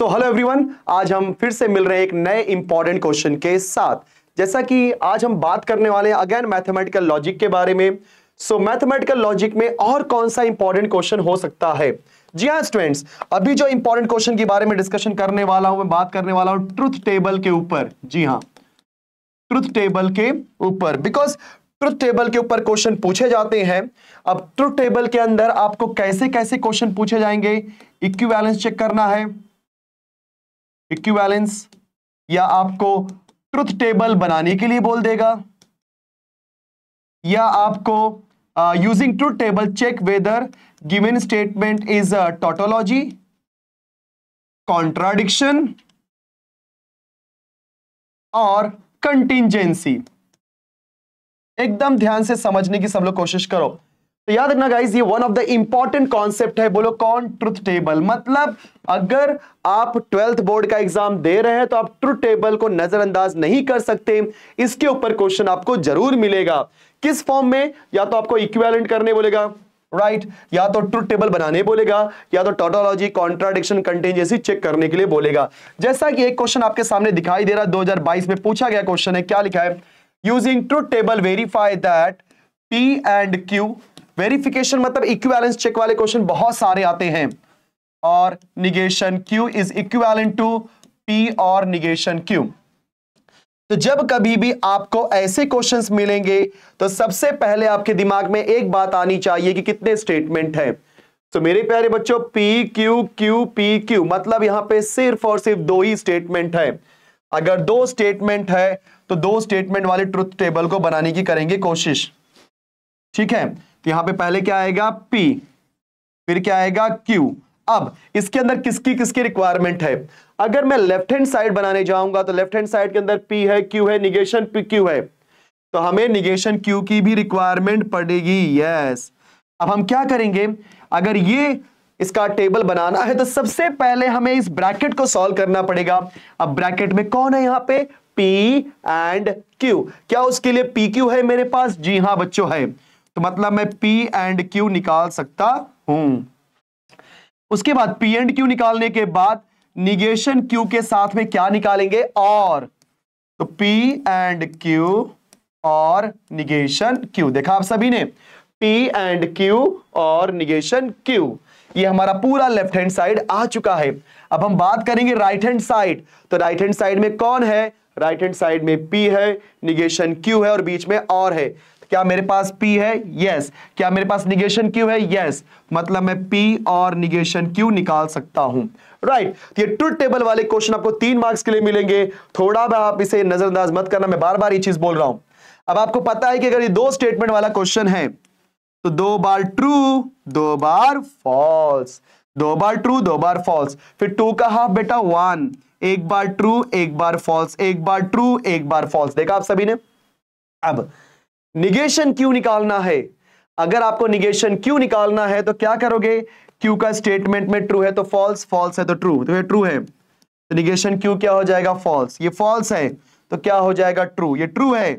So hello everyone आज हम फिर से मिल रहे हैं एक नए इंपॉर्टेंट क्वेश्चन के साथ जैसा कि आज हम बात करने वाले हैं अगेन मैथमेटिकल लॉजिक के बारे में सो मैथमेटिकल लॉजिक में और कौन सा इंपॉर्टेंट क्वेश्चन हो सकता है जी हाँ स्टूडेंट्स अभी जो इंपॉर्टेंट क्वेश्चन के बारे में डिस्कशन करने वाला हूं मैं बात करने वाला हूं ट्रुथ टेबल के ऊपर जी हाँ ट्रुथ टेबल के ऊपर बिकॉज ट्रुथ टेबल के ऊपर क्वेश्चन पूछे जाते हैं अब ट्रुथ टेबल के अंदर आपको कैसे कैसे क्वेश्चन पूछे जाएंगे इक्वी चेक करना है इक्विवेलेंस या आपको ट्रुथ टेबल बनाने के लिए बोल देगा या आपको using truth table check whether given statement is tautology contradiction और कंटिजेंसी एकदम ध्यान से समझने की सब लोग कोशिश करो तो याद रखना गाइज ये one of the important concept है बोलो कौन ट्रुथ टेबल मतलब अगर आप ट्वेल्थ बोर्ड का एग्जाम दे रहे हैं तो आप ट्रुथ टेबल को नजरअंदाज नहीं कर सकते इसके ऊपर क्वेश्चन आपको जरूर मिलेगा किस फॉर्म में या तो आपको इक्वेलेंट करने बोलेगा राइट right? या तो ट्रुथ टेबल बनाने बोलेगा या तो टोटोलॉजी कॉन्ट्राडिक्शन कंटेंजेंसी चेक करने के लिए बोलेगा जैसा कि एक क्वेश्चन आपके सामने दिखाई दे रहा है 2022 में पूछा गया क्वेश्चन है क्या लिखा है using truth table verify that P and Q verification मतलब इक्विवेलेंस चेक वाले क्वेश्चन बहुत सारे आते हैं और negation Q is equivalent to P और निगेशन क्यू तो जब कभी भी आपको ऐसे क्वेश्चंस मिलेंगे तो सबसे पहले आपके दिमाग में एक बात आनी चाहिए कि कितने स्टेटमेंट है तो मेरे प्यारे बच्चों P Q Q P Q मतलब यहां पे सिर्फ और सिर्फ दो ही स्टेटमेंट है अगर दो स्टेटमेंट है तो दो स्टेटमेंट वाले ट्रुथ टेबल को बनाने की करेंगे कोशिश ठीक है तो यहां पे पहले क्या आएगा P फिर क्या आएगा Q अब इसके अंदर किसकी किसकी रिक्वायरमेंट है अगर मैं लेफ्ट हैंड साइड बनाने जाऊंगा तो लेफ्ट हैंड साइड के अंदर P है Q है निगेशन P Q है तो हमें निगेशन Q की भी रिक्वायरमेंट पड़ेगी यस अब हम क्या करेंगे अगर ये इसका टेबल बनाना है तो सबसे पहले हमें इस ब्रैकेट को सॉल्व करना पड़ेगा अब ब्रैकेट में कौन है यहां पे पी एंड क्यू क्या उसके लिए पी क्यू है मेरे पास जी हाँ बच्चों है तो मतलब मैं P एंड Q निकाल सकता हूं उसके बाद P एंड Q निकालने के बाद निगेशन Q के साथ में क्या निकालेंगे और तो P एंड Q और निगेशन Q देखा आप सभी ने P एंड Q और निगेशन Q ये हमारा पूरा लेफ्ट हैंड साइड आ चुका है अब हम बात करेंगे राइट हैंड साइड तो राइट हैंड साइड में कौन है राइट हैंड साइड में P है निगेशन Q है और बीच में और है क्या मेरे पास P है यस क्या मेरे पास निगेशन Q है यस मतलब मैं P और निगेशन Q निकाल सकता हूं राइट right. तो ये ट्रुथ टेबल वाले क्वेश्चन आपको तीन मार्क्स के लिए मिलेंगे थोड़ा भी आप इसे नजरअंदाज मत करना मैं बार बार ये चीज बोल रहा हूं अब आपको पता है कि अगर ये दो स्टेटमेंट वाला क्वेश्चन है तो दो बार ट्रू दो बार फॉल्स दो बार ट्रू दो बार फॉल्स फिर टू का हाफ बेटा वन एक बार ट्रू एक बार फॉल्स एक बार ट्रू एक बार फॉल्स देखा आप सभी ने अब निगेशन क्यों निकालना है अगर आपको निगेशन क्यों निकालना है तो क्या करोगे क्यू का स्टेटमेंट में ट्रू है तो फॉल्स फॉल्स है तो ट्रू तो ये ट्रू है तो निगेशन क्यू क्या हो जाएगा फॉल्स ये फॉल्स है तो क्या हो जाएगा ट्रू ये ट्रू है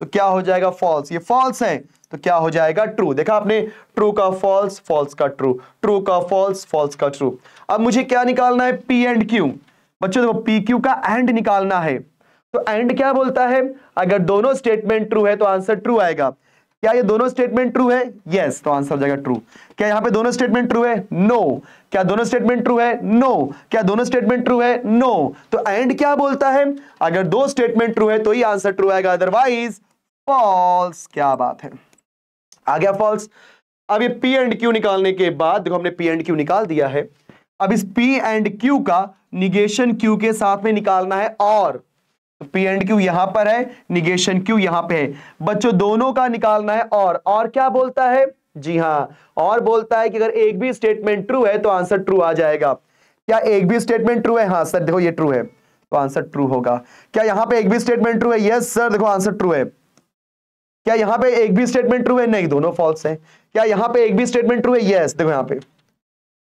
तो क्या हो जाएगा फॉल्स ये फॉल्स है तो क्या हो जाएगा ट्रू देखा आपने ट्रू का फॉल्स फॉल्स का ट्रू ट्रू का फॉल्स फॉल्स का ट्रू अब मुझे क्या निकालना है पी एंड क्यू बच्चों देखो पी क्यू का एंड निकालना है तो एंड क्या बोलता है अगर दोनों स्टेटमेंट ट्रू है तो आंसर ट्रू आएगा क्या ये दोनों स्टेटमेंट ट्रू है यस yes, तो आंसर हो जाएगा ट्रू क्या यहां पे दोनों स्टेटमेंट ट्रू है नो no. क्या दोनों स्टेटमेंट ट्रू है नो no. क्या दोनों स्टेटमेंट ट्रू है नो no. तो एंड क्या बोलता है अगर दो स्टेटमेंट ट्रू है तो ही आंसर ट्रू आएगा अदरवाइज फॉल्स क्या बात है आ गया फॉल्स अब ये पी एंड क्यू निकालने के बाद देखो हमने पी एंड क्यू निकाल दिया है अब इस पी एंड क्यू का निगेशन क्यू के साथ में निकालना है और पी एंड क्यू यहां पर है निगेशन क्यू यहां पे है बच्चों दोनों का निकालना है और और क्या बोलता है जी हाँ और बोलता है कि अगर एक भी स्टेटमेंट ट्रू है तो आंसर ट्रू आ जाएगा क्या एक भी स्टेटमेंट ट्रू है हाँ सर देखो ये ट्रू है तो आंसर ट्रू होगा क्या यहां पे एक भी स्टेटमेंट ट्रू है यस सर देखो आंसर ट्रू है क्या यहां पे एक भी स्टेटमेंट ट्रू है नहीं दोनों फॉल्स है क्या यहां पे एक भी स्टेटमेंट ट्रू है यस देखो यहां पे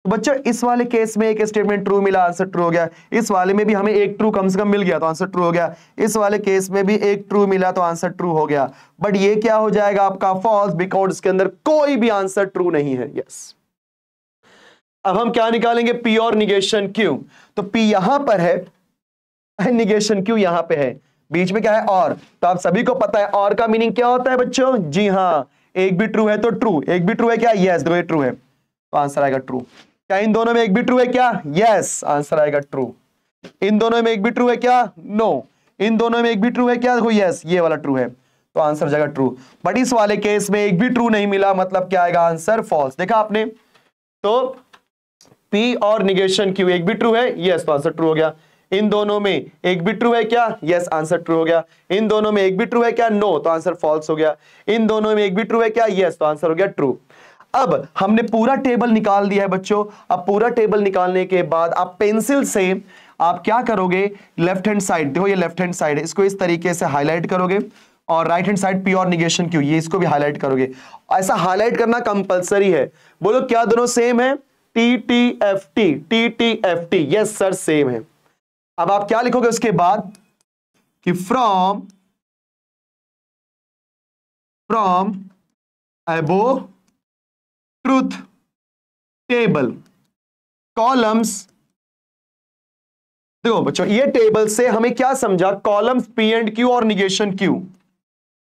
तो बच्चों इस वाले केस में एक स्टेटमेंट ट्रू मिला आंसर ट्रू हो गया इस वाले में भी हमें एक ट्रू कम से कम मिल गया तो आंसर ट्रू हो गया इस वाले केस में भी एक ट्रू मिला तो आंसर ट्रू हो गया बट ये क्या हो जाएगा आपका फॉल्स बिकॉज इसके अंदर कोई भी आंसर ट्रू नहीं है यस अब हम क्या निकालेंगे पी और निगेशन क्यू तो पी यहां पर है निगेशन क्यू यहां पर है बीच में क्या है और तो आप सभी को पता है और का मीनिंग क्या होता है बच्चों जी हाँ एक भी ट्रू है तो ट्रू एक भी ट्रू है क्या यस दो ट्रू है तो आंसर आएगा ट्रू क्या इन दोनों में एक भी ट्रू है क्या यस yes, आंसर आएगा ट्रू इन दोनों में एक भी ट्रू है क्या नो no. इन दोनों में एक भी ट्रू है क्या देखो यस ये वाला ट्रू है तो आंसर जाएगा ट्रू बट इस वाले केस में एक भी ट्रू नहीं मिला मतलब क्या आएगा आंसर फॉल्स देखा आपने तो पी और निगेशन क्यू एक भी ट्रू है यस yes, तो आंसर ट्रू हो गया इन दोनों में एक भी ट्रू है क्या यस yes, आंसर ट्रू हो गया इन दोनों में एक भी ट्रू है क्या नो no, तो आंसर फॉल्स हो गया इन दोनों में एक भी ट्रू है क्या यस yes, तो आंसर हो गया ट्रू अब हमने पूरा टेबल निकाल दिया है बच्चों अब पूरा टेबल निकालने के बाद आप पेंसिल से आप क्या करोगे लेफ्ट हैंड साइड देखो ये लेफ्ट हैंड साइड है इसको इस तरीके से हाईलाइट करोगे और right hand side pure negation क्यों ये इसको भी हाईलाइट करोगे ऐसा हाईलाइट करना कंपलसरी है बोलो क्या दोनों सेम है T T F T T T F T yes sir same है अब आप क्या लिखोगे उसके बाद कि from from above truth table columns देखो बच्चों ये टेबल से हमें क्या समझा कॉलम्स पी एंड क्यू और negation Q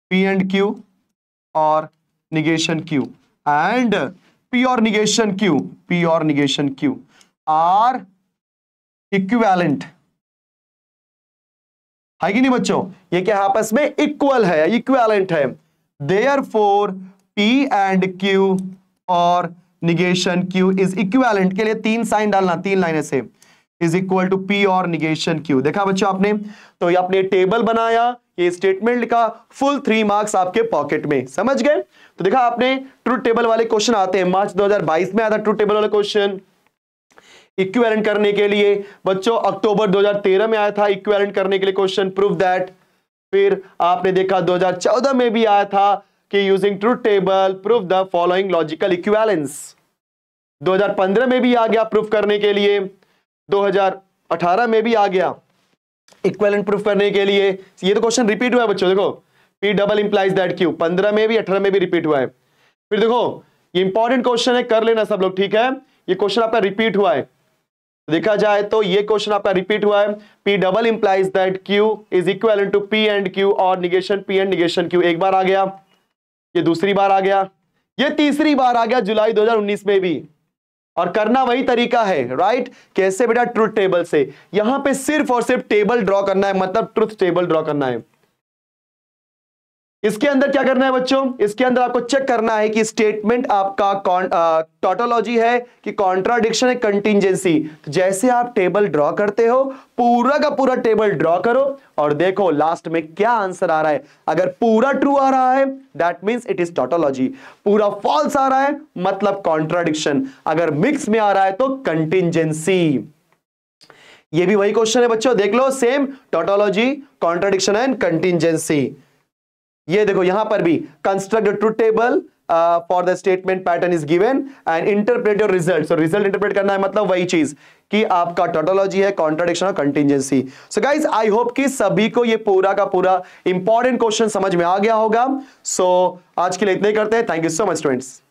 P and Q और निगेशन क्यू एंड पी और निगेशन क्यू पी और निगेशन क्यू आर इक्विवेलेंट है कि नहीं बच्चों ये क्या आपस में इक्वल है इक्विवेलेंट है therefore P and Q और निगेशन क्यू इज इक्वेलेंट के लिए तीन साइन डालना तीन लाइन से इज इक्वल टू पी और निगेशन क्यू देखा बच्चों आपने तो ये आपने टेबल बनाया ये स्टेटमेंट लिखा फुल थ्री मार्क्स आपके पॉकेट में समझ गए तो देखा आपने ट्रू टेबल वाले क्वेश्चन आते हैं मार्च 2022 में आता ट्रू टेबल वाला क्वेश्चन इक्वेलेंट करने के लिए बच्चों अक्टूबर 2013 में आया था इक्वेलेंट करने के लिए क्वेश्चन प्रूफ दैट फिर आपने देखा 2014 में भी आया था कि using truth table proof the following logical equivalence 2015 में भी आ गया प्रूफ करने के लिए 2018 में भी आ गया इक्वेलेंट प्रूफ करने के लिए ये तो क्वेश्चन रिपीट हुआ है बच्चों देखो P double implies that Q 15 में भी 18 में भी रिपीट हुआ है फिर देखो ये इंपॉर्टेंट क्वेश्चन है कर लेना सब लोग ठीक है ये क्वेश्चन आपका रिपीट हुआ है देखा जाए तो ये क्वेश्चन आपका रिपीट हुआ है P double implies that Q is equal to P and Q और negation P and negation Q एक बार आ गया ये दूसरी बार आ गया ये तीसरी बार आ गया जुलाई 2019 में भी और करना वही तरीका है राइट कैसे बेटा ट्रुथ टेबल से यहां पे सिर्फ और सिर्फ टेबल ड्रॉ करना है मतलब ट्रुथ टेबल ड्रॉ करना है इसके अंदर क्या करना है बच्चों इसके अंदर आपको चेक करना है कि स्टेटमेंट आपका टोटोलॉजी है कि कॉन्ट्राडिक्शन है कंटिजेंसी तो जैसे आप टेबल ड्रॉ करते हो पूरा का पूरा टेबल ड्रॉ करो और देखो लास्ट में क्या आंसर आ रहा है अगर पूरा ट्रू आ रहा है that means it is tautology पूरा फॉल्स आ रहा है मतलब कॉन्ट्राडिक्शन अगर मिक्स में आ रहा है तो कंटिजेंसी ये भी वही क्वेश्चन है बच्चों देख लो same tautology contradiction and contingency ये देखो यहां पर भी construct truth table for the statement pattern is given and interpret your result so result interpret करना है मतलब वही चीज कि आपका टोटोलॉजी है कॉन्ट्रोडिक्शन और contingency so guys I hope कि सभी को ये पूरा का पूरा इंपॉर्टेंट क्वेश्चन समझ में आ गया होगा सो so, आज के लिए इतने करते हैं thank you so much students